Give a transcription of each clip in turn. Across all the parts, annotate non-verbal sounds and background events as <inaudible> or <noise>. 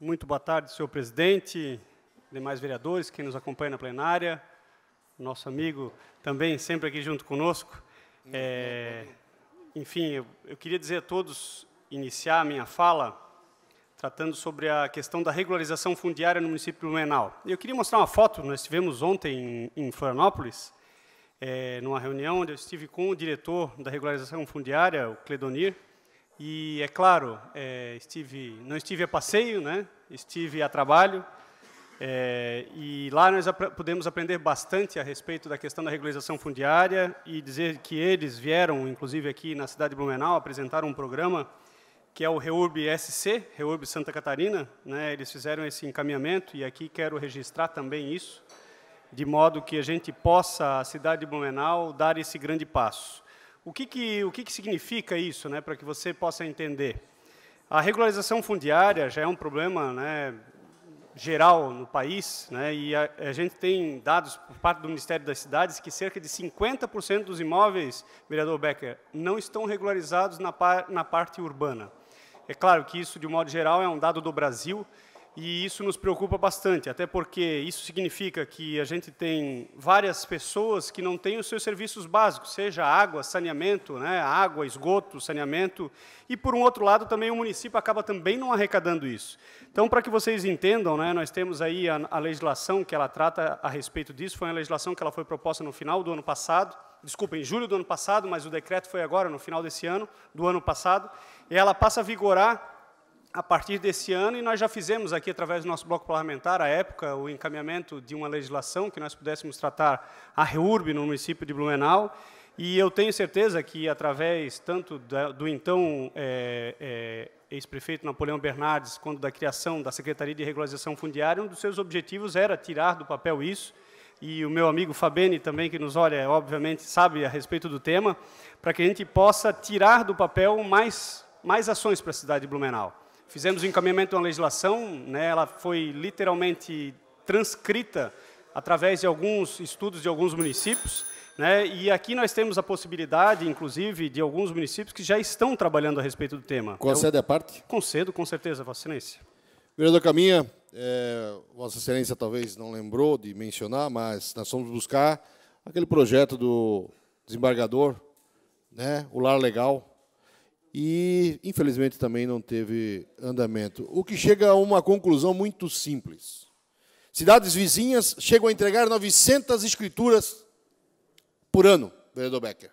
Muito boa tarde, senhor presidente, demais vereadores, quem nos acompanha na plenária, nosso amigo também sempre aqui junto conosco. É, enfim, eu, eu queria dizer a todos, iniciar a minha fala tratando sobre a questão da regularização fundiária no município de Blumenau. Eu queria mostrar uma foto, nós tivemos ontem em, em Florianópolis, é, numa reunião onde eu estive com o diretor da regularização fundiária, o Cledonir, e, é claro, é, estive, não estive a passeio, né? estive a trabalho, é, e lá nós podemos aprender bastante a respeito da questão da regularização fundiária e dizer que eles vieram, inclusive aqui na cidade de Blumenau, apresentar um programa que é o REURB SC, REURB Santa Catarina. Né, eles fizeram esse encaminhamento e aqui quero registrar também isso, de modo que a gente possa, a cidade de Blumenau, dar esse grande passo. O que, que, o que, que significa isso, né, para que você possa entender? A regularização fundiária já é um problema né, geral no país, né, e a, a, gente tem dados por parte do Ministério das Cidades que cerca de 50% dos imóveis, vereador Becker, não estão regularizados na, par, na parte urbana. É claro que isso, de um modo geral, é um dado do Brasil, e isso nos preocupa bastante, até porque isso significa que a gente tem várias pessoas que não têm os seus serviços básicos, seja água, saneamento, né, água, esgoto, saneamento, e por um outro lado também o município acaba também não arrecadando isso. Então, para que vocês entendam, né, nós temos aí a, a legislação que ela trata a respeito disso, foi uma legislação que ela foi proposta no final do ano passado, desculpa, em julho do ano passado, mas o decreto foi agora, no final desse ano, do ano passado, e ela passa a vigorar a partir desse ano, e nós já fizemos aqui, através do nosso bloco parlamentar, à época, o encaminhamento de uma legislação que nós pudéssemos tratar a REURB no município de Blumenau, e eu tenho certeza que, através tanto da, do então é, é, ex-prefeito Napoleão Bernardes, quanto da criação da Secretaria de Regularização Fundiária, um dos seus objetivos era tirar do papel isso, e o meu amigo Fabene também, que nos olha, obviamente, sabe a respeito do tema, para que a gente possa tirar do papel mais, mais ações para a cidade de Blumenau fizemos o encaminhamento de uma legislação, né, ela foi literalmente transcrita através de alguns estudos de alguns municípios, né, e aqui nós temos a possibilidade, inclusive, de alguns municípios que já estão trabalhando a respeito do tema. Concede Eu, a parte? Concedo, com certeza, Vossa Excelência. Vereador Caminha, é, Vossa Excelência talvez não lembrou de mencionar, mas nós fomos buscar aquele projeto do desembargador, né, o Lar Legal, e infelizmente também não teve andamento. O que chega a uma conclusão muito simples. Cidades vizinhas chegam a entregar 900 escrituras por ano, vereador Becker.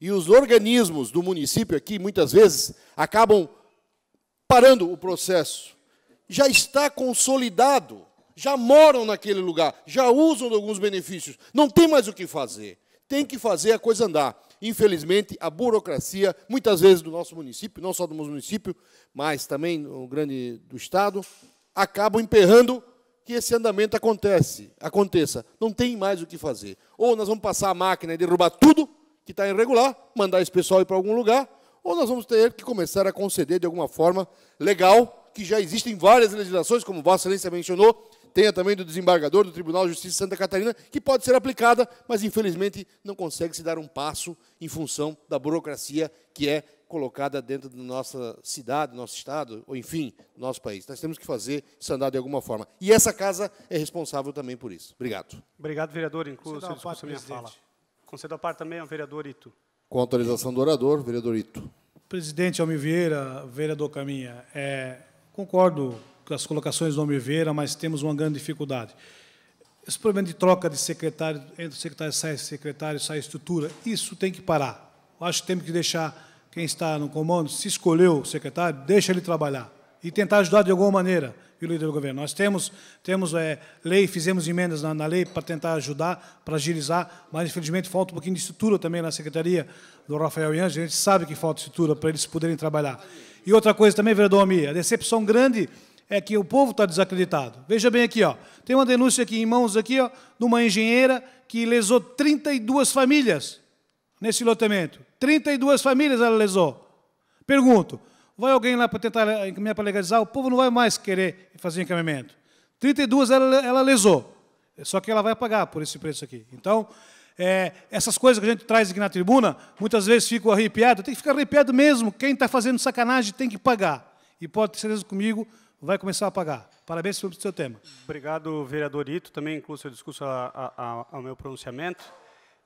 E os organismos do município aqui, muitas vezes, acabam parando o processo. Já está consolidado, já moram naquele lugar, já usam alguns benefícios, não tem mais o que fazer. Tem que fazer a coisa andar infelizmente, a burocracia, muitas vezes do nosso município, não só do nosso município, mas também no grande do Estado, acabam emperrando que esse andamento acontece, aconteça. Não tem mais o que fazer. Ou nós vamos passar a máquina e derrubar tudo que está irregular, mandar esse pessoal ir para algum lugar, ou nós vamos ter que começar a conceder de alguma forma legal, que já existem várias legislações, como Vossa Excelência mencionou, tenha também do desembargador do Tribunal de Justiça de Santa Catarina, que pode ser aplicada, mas infelizmente não consegue se dar um passo em função da burocracia que é colocada dentro da nossa cidade, nosso estado, ou enfim, nosso país. Nós temos que fazer isso andar de alguma forma. E essa casa é responsável também por isso. Obrigado. Obrigado, vereador. Incluo seu discurso minha fala. Concedo a parte também ao vereador Ito. Com autorização do orador, vereador Ito. Presidente Almir Vieira, vereador Caminha, é, concordo as colocações do Homem mas temos uma grande dificuldade. Esse problema de troca de secretário, entre secretário sai secretário, sai estrutura, isso tem que parar. Eu acho que temos que deixar quem está no comando, se escolheu o secretário, deixa ele trabalhar e tentar ajudar de alguma maneira o líder do governo. Nós temos, temos é, lei, fizemos emendas na, na lei para tentar ajudar, para agilizar, mas, infelizmente, falta um pouquinho de estrutura também na Secretaria do Rafael Ian A gente sabe que falta estrutura para eles poderem trabalhar. E outra coisa também, vereador Ami, a decepção grande é que o povo está desacreditado. Veja bem aqui, ó. tem uma denúncia aqui em mãos aqui, ó, de uma engenheira que lesou 32 famílias nesse loteamento. 32 famílias ela lesou. Pergunto, vai alguém lá para tentar eh, encaminhar para legalizar? O povo não vai mais querer fazer encaminhamento. 32 ela, ela lesou. Só que ela vai pagar por esse preço aqui. Então, é, essas coisas que a gente traz aqui na tribuna, muitas vezes fico arrepiado. Tem que ficar arrepiado mesmo. Quem está fazendo sacanagem tem que pagar. E pode ter certeza comigo, vai começar a pagar. Parabéns sobre o seu tema. Obrigado, vereador Ito, também incluo seu discurso a, a, ao meu pronunciamento.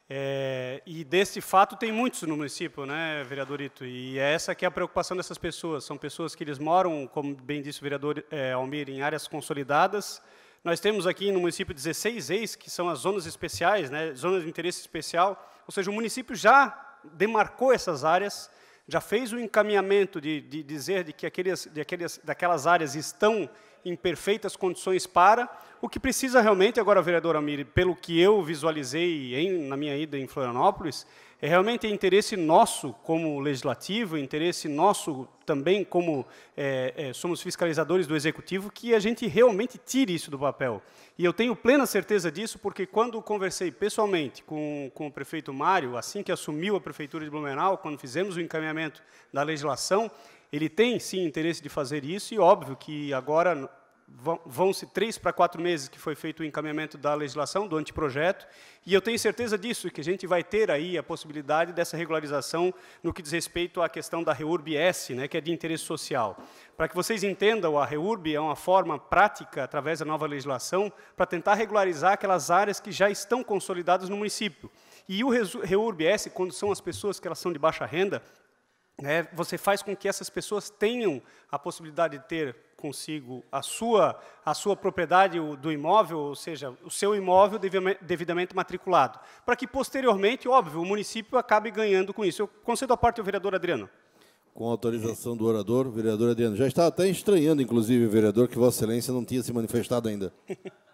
É, e desse fato tem muitos no município, né, vereador Ito? E é essa que é a preocupação dessas pessoas. São pessoas que eles moram, como bem disse o vereador é, Almir, em áreas consolidadas. Nós temos aqui no município 16 ex que são as zonas especiais, né, zonas de interesse especial. Ou seja, o município já demarcou essas áreas já fez o encaminhamento de, de dizer de que aqueles, de aqueles, daquelas áreas estão em perfeitas condições para o que precisa realmente agora, vereadora Miri, pelo que eu visualizei em, na minha ida em Florianópolis, é realmente interesse nosso como legislativo, interesse nosso também como é, é, somos fiscalizadores do executivo, que a gente realmente tire isso do papel. E eu tenho plena certeza disso, porque quando conversei pessoalmente com, com o prefeito Mário, assim que assumiu a prefeitura de Blumenau, quando fizemos o encaminhamento da legislação, ele tem sim interesse de fazer isso, e óbvio que agora vão-se três para quatro meses que foi feito o encaminhamento da legislação, do anteprojeto, e eu tenho certeza disso, que a gente vai ter aí a possibilidade dessa regularização no que diz respeito à questão da REURB-S, né, que é de interesse social. Para que vocês entendam, a REURB é uma forma prática, através da nova legislação, para tentar regularizar aquelas áreas que já estão consolidadas no município. E o REURB-S, quando são as pessoas que elas são de baixa renda, né, você faz com que essas pessoas tenham a possibilidade de ter consigo a sua, a sua propriedade do imóvel, ou seja, o seu imóvel devidamente matriculado, para que posteriormente, óbvio, o município acabe ganhando com isso. Eu concedo a parte ao vereador Adriano. Com autorização do orador, vereador Adriano. Já está até estranhando, inclusive, vereador, que Vossa Excelência não tinha se manifestado ainda. <laughs>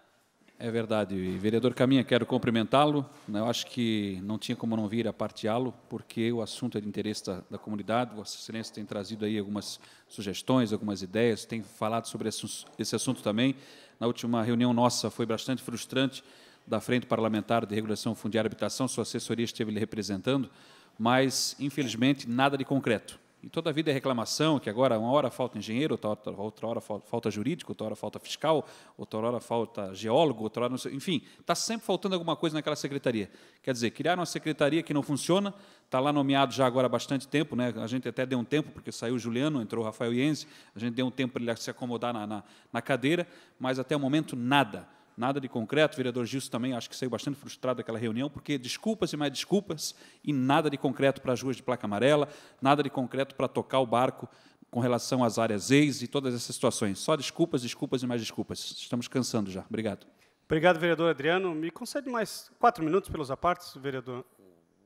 É verdade. vereador Caminha, quero cumprimentá-lo. Né? Eu acho que não tinha como não vir a parteá-lo, porque o assunto é de interesse da, da comunidade. Vossa Excelência tem trazido aí algumas sugestões, algumas ideias, tem falado sobre esse, esse assunto também. Na última reunião nossa foi bastante frustrante da Frente Parlamentar de Regulação Fundiária e Habitação, sua assessoria esteve lhe representando, mas, infelizmente, nada de concreto. E toda a vida é reclamação, que agora uma hora falta engenheiro, outra hora, outra hora falta jurídico, outra hora falta fiscal, outra hora falta geólogo, outra hora não sei, enfim, está sempre faltando alguma coisa naquela secretaria. Quer dizer, criaram uma secretaria que não funciona, está lá nomeado já agora há bastante tempo, né? a gente até deu um tempo, porque saiu o Juliano, entrou o Rafael Iense, a gente deu um tempo para ele se acomodar na, na, na cadeira, mas até o momento nada nada de concreto. O vereador Gilson também acho que saiu bastante frustrado daquela reunião, porque desculpas e mais desculpas e nada de concreto para as ruas de placa amarela, nada de concreto para tocar o barco com relação às áreas ex e todas essas situações. Só desculpas, desculpas e mais desculpas. Estamos cansando já. Obrigado. Obrigado, vereador Adriano. Me concede mais quatro minutos pelos apartes, vereador.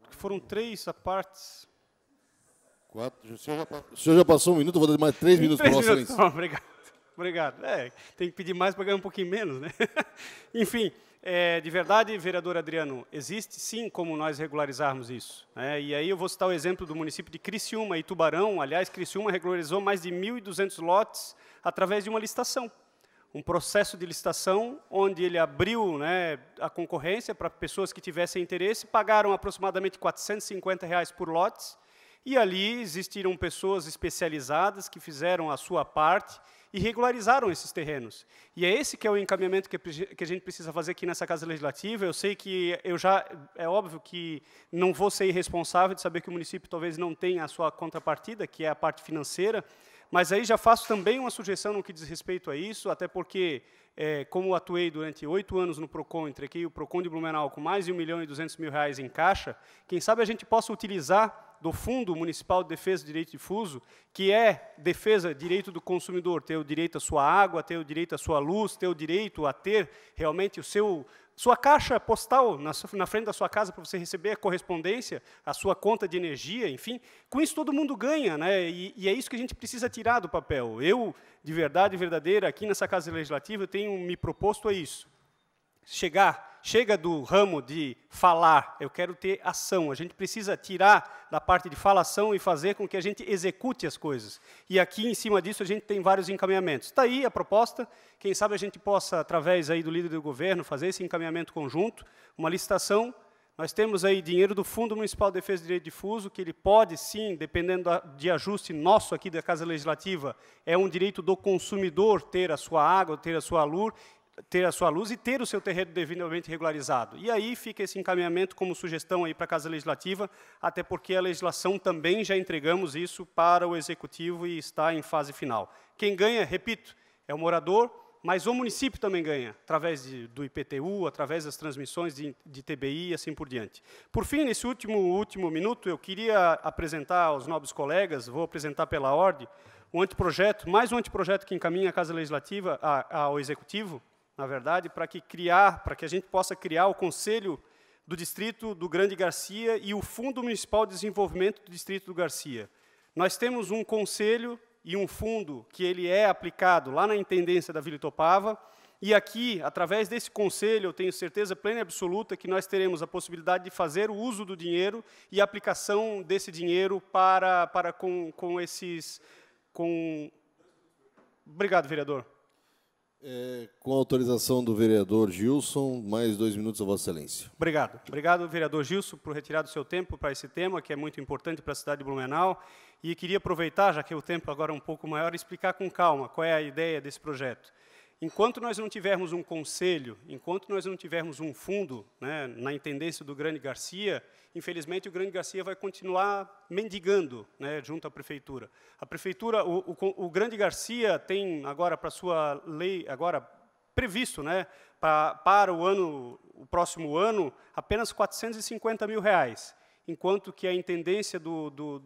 Foram três apartes. Quatro. O senhor já, passou um minuto, vou dar mais três <laughs> minutos para Vossa Obrigado. Obrigado. É, tem que pedir mais para ganhar um pouquinho menos, né? <laughs> Enfim, é, de verdade, vereador Adriano, existe sim como nós regularizarmos isso. Né? E aí eu vou citar o exemplo do município de Criciúma e Tubarão. Aliás, Criciúma regularizou mais de 1.200 lotes através de uma licitação. Um processo de licitação onde ele abriu né, a concorrência para pessoas que tivessem interesse, pagaram aproximadamente R$ 450 reais por lotes, e ali existiram pessoas especializadas que fizeram a sua parte e regularizaram esses terrenos. E é esse que é o encaminhamento que, a gente precisa fazer aqui nessa Casa Legislativa. Eu sei que eu já é óbvio que não vou ser irresponsável de saber que o município talvez não tenha a sua contrapartida, que é a parte financeira, mas aí já faço também uma sugestão no que diz respeito a isso, até porque, é, como atuei durante oito anos no PROCON, aqui o PROCON de Blumenau com mais de 1 milhão e 200 mil reais em caixa, quem sabe a gente possa utilizar do Fundo Municipal de Defesa do Direito Difuso, que é defesa direito do consumidor, ter o direito à sua água, ter o direito à sua luz, ter o direito a ter realmente o seu sua caixa postal na, sua, na frente da sua casa para você receber a correspondência, a sua conta de energia, enfim. Com isso todo mundo ganha, né? E, e é isso que a gente precisa tirar do papel. Eu, de verdade verdadeira, aqui nessa casa legislativa, eu tenho me proposto a isso. Chegar chega do ramo de falar, eu quero ter ação. A gente precisa tirar da parte de falação e fazer com que a gente execute as coisas. E aqui, em cima disso, a gente tem vários encaminhamentos. Está aí a proposta. Quem sabe a gente possa, através aí do líder do governo, fazer esse encaminhamento conjunto, uma licitação. Nós temos aí dinheiro do Fundo Municipal de Defesa do Direito Difuso, que ele pode, sim, dependendo de ajuste nosso aqui da Casa Legislativa, é um direito do consumidor ter a sua água, ter a sua alur, ter a sua luz e ter o seu terreno devidamente regularizado. E aí fica esse encaminhamento como sugestão aí para a Casa Legislativa, até porque a legislação também já entregamos isso para o executivo e está em fase final. Quem ganha, repito, é o morador, mas o município também ganha, através de, do IPTU, através das transmissões de, de TBI e assim por diante. Por fim, nesse último, último minuto, eu queria apresentar aos nobres colegas, vou apresentar pela ordem, um anteprojeto, mais um anteprojeto que encaminha a Casa Legislativa, a, ao Executivo, na verdade, para que criar, para que a gente possa criar o Conselho do Distrito do Grande Garcia e o Fundo Municipal de Desenvolvimento do Distrito do Garcia. Nós temos um conselho e um fundo que ele é aplicado lá na intendência da Vila Topava e aqui, através desse conselho, eu tenho certeza plena e absoluta que nós teremos a possibilidade de fazer o uso do dinheiro e a aplicação desse dinheiro para, para com, com esses... Com... Obrigado, vereador. É, com autorização do vereador Gilson, mais dois minutos a Vossa Excelência. Obrigado. Obrigado, vereador Gilson, por retirar do seu tempo para esse tema, que é muito importante para a cidade de Blumenau. E queria aproveitar, já que o tempo agora é um pouco maior, explicar com calma qual é a ideia desse projeto. Enquanto nós não tivermos um conselho, enquanto nós não tivermos um fundo, né, na intendência do Grande Garcia, infelizmente o Grande Garcia vai continuar mendigando né, junto à prefeitura. A prefeitura, o, o, o Grande Garcia tem agora para sua lei, agora previsto, né, pra, para o ano, o próximo ano, apenas 450 mil reais, enquanto que a intendência do, do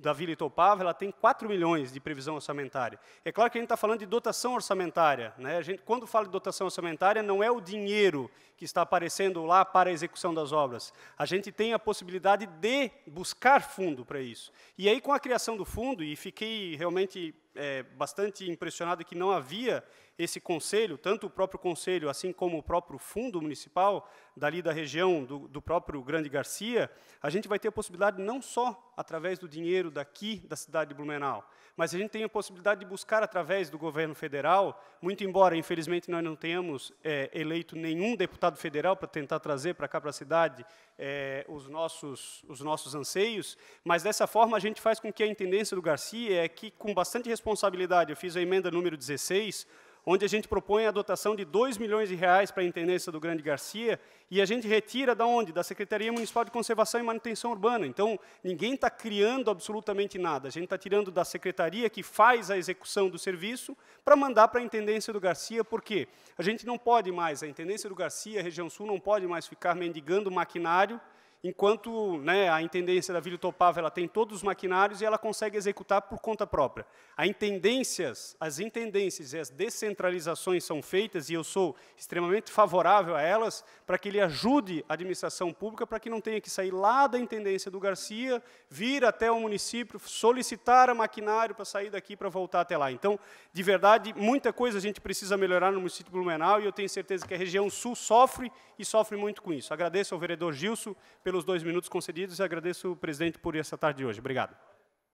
da Vila Itopava, ela tem 4 milhões de previsão orçamentária. É claro que a gente está falando de dotação orçamentária. Né? A gente, quando fala de dotação orçamentária, não é o dinheiro que está aparecendo lá para a execução das obras. A gente tem a possibilidade de buscar fundo para isso. E aí, com a criação do fundo, e fiquei realmente é, bastante impressionado que não havia esse conselho, tanto o próprio conselho, assim como o próprio fundo municipal, dali da região do, do próprio Grande Garcia, a gente vai ter a possibilidade não só através do dinheiro daqui da cidade de Blumenau, mas a gente tem a possibilidade de buscar através do governo federal, muito embora, infelizmente, nós não tenhamos é, eleito nenhum deputado federal para tentar trazer para cá, para a cidade, é, os, nossos, os nossos anseios, mas dessa forma a gente faz com que a intendência do Garcia é que, com bastante responsabilidade, eu fiz a emenda número 16, onde a gente propõe a dotação de 2 milhões de reais para a Intendência do Grande Garcia, e a gente retira da onde? Da Secretaria Municipal de Conservação e Manutenção Urbana. Então, ninguém está criando absolutamente nada. A gente está tirando da Secretaria que faz a execução do serviço para mandar para a Intendência do Garcia, porque a gente não pode mais, a Intendência do Garcia, a região sul, não pode mais ficar mendigando maquinário enquanto né, a intendência da Vila Topava ela tem todos os maquinários e ela consegue executar por conta própria. A intendências, as intendências e as descentralizações são feitas, e eu sou extremamente favorável a elas, para que ele ajude a administração pública, para que não tenha que sair lá da intendência do Garcia, vir até o município, solicitar a maquinário para sair daqui para voltar até lá. Então, de verdade, muita coisa a gente precisa melhorar no município Blumenau, e eu tenho certeza que a região sul sofre e sofre muito com isso. Agradeço ao vereador Gilson pelo pelos dois minutos concedidos e agradeço o presidente por essa tarde de hoje. Obrigado.